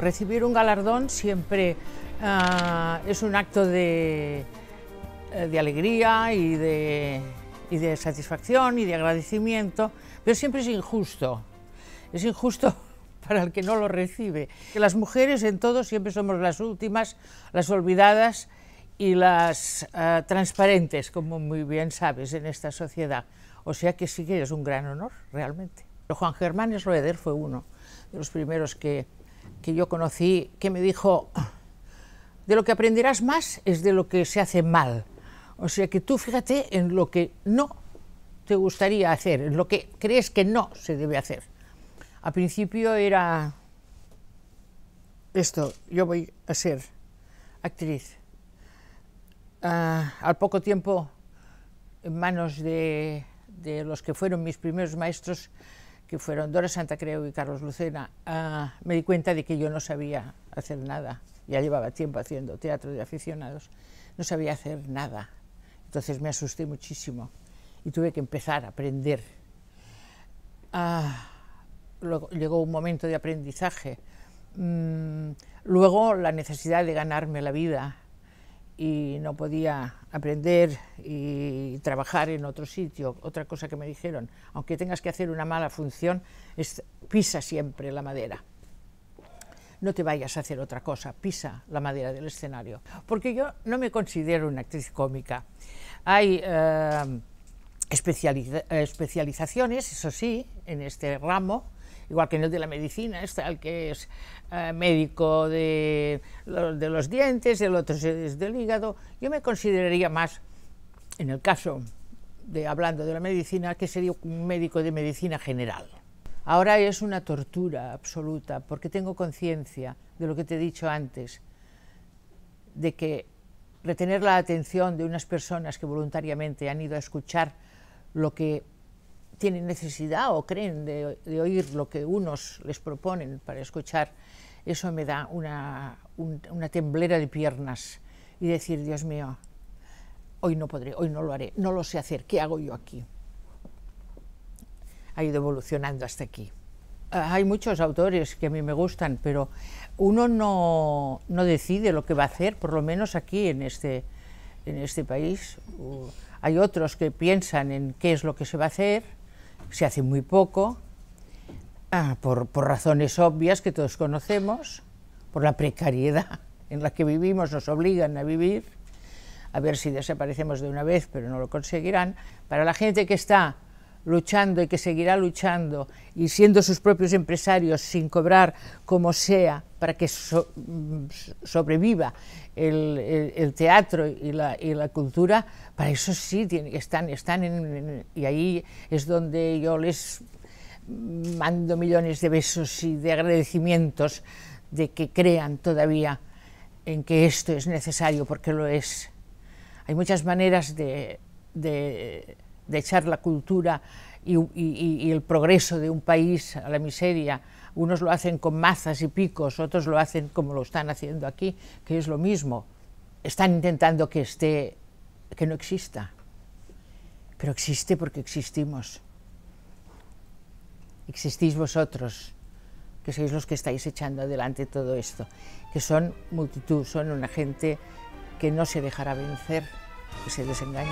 recibir un galardón siempre ah, es un acto de, eh, alegría y de, satisfacción y de agradecimiento, pero siempre es injusto. Es injusto para el que no lo recibe. Que las mujeres en todo siempre somos las últimas, las olvidadas y las ah, transparentes, como muy bien sabes, en esta sociedad. O sea que sí que es un gran honor, realmente. Juan Germán Esroeder fue uno de los primeros que que yo conocí, que me dijo, de lo que aprenderás más es de lo que se hace mal. O sea que tú fíjate en lo que no te gustaría hacer, en lo que crees que no se debe hacer. Al principio era esto, yo voy a ser actriz. Ah, al poco tiempo, en manos de, de los que fueron mis primeros maestros, que fueron Dora Santa Creu y Carlos Lucena, ah, me di cuenta de que yo no sabía hacer nada. Ya llevaba tiempo haciendo teatro de aficionados, no sabía hacer nada. Entonces me asusté muchísimo y tuve que empezar a aprender. Ah, llegó un momento de aprendizaje. Mm, luego la necesidad de ganarme la vida y no podía aprender y trabajar en otro sitio. Otra cosa que me dijeron, aunque tengas que hacer una mala función, pisa siempre la madera. No te vayas a hacer otra cosa, pisa la madera del escenario. Porque yo no me considero una actriz cómica. Hay eh, especializaciones, eso sí, en este ramo, igual que en el de la medicina, está el que es eh, médico de, de los dientes, el otro es del hígado. Yo me consideraría más, en el caso de hablando de la medicina, que sería un médico de medicina general. Ahora es una tortura absoluta porque tengo conciencia de lo que te he dicho antes, de que retener la atención de unas personas que voluntariamente han ido a escuchar lo que tienen necesidad o creen de, oír lo que unos les proponen para escuchar, eso me da una, un, temblera de piernas y decir, Dios mío, hoy no podré, hoy no lo haré, no lo sé hacer, ¿qué hago yo aquí? Ha ido evolucionando hasta aquí. Ah, hay muchos autores que a mí me gustan, pero uno no, no decide lo que va a hacer, por lo menos aquí en este, en este país. Uh, hay otros que piensan en qué es lo que se va a hacer, se hace muy poco, ah, por, por razones obvias que todos conocemos, por la precariedad en la que vivimos, nos obligan a vivir, a ver si desaparecemos de una vez, pero no lo conseguirán, para la gente que está luchando y que seguirá luchando y siendo sus propios empresarios sin cobrar como sea para que mm, sobreviva el, teatro y la, cultura, para eso sí están, están en, y ahí es donde yo les mando millones de besos y de agradecimientos de que crean todavía en que esto es necesario porque lo es. Hay muchas maneras de de echar la cultura y, el progreso de un país a la miseria. Unos lo hacen con mazas y picos, otros lo hacen como lo están haciendo aquí, que es lo mismo. Están intentando que esté, que no exista. Pero existe porque existimos. Existís vosotros, que sois los que estáis echando adelante todo esto, que son multitud, son una gente que no se dejará vencer, que se desengañe.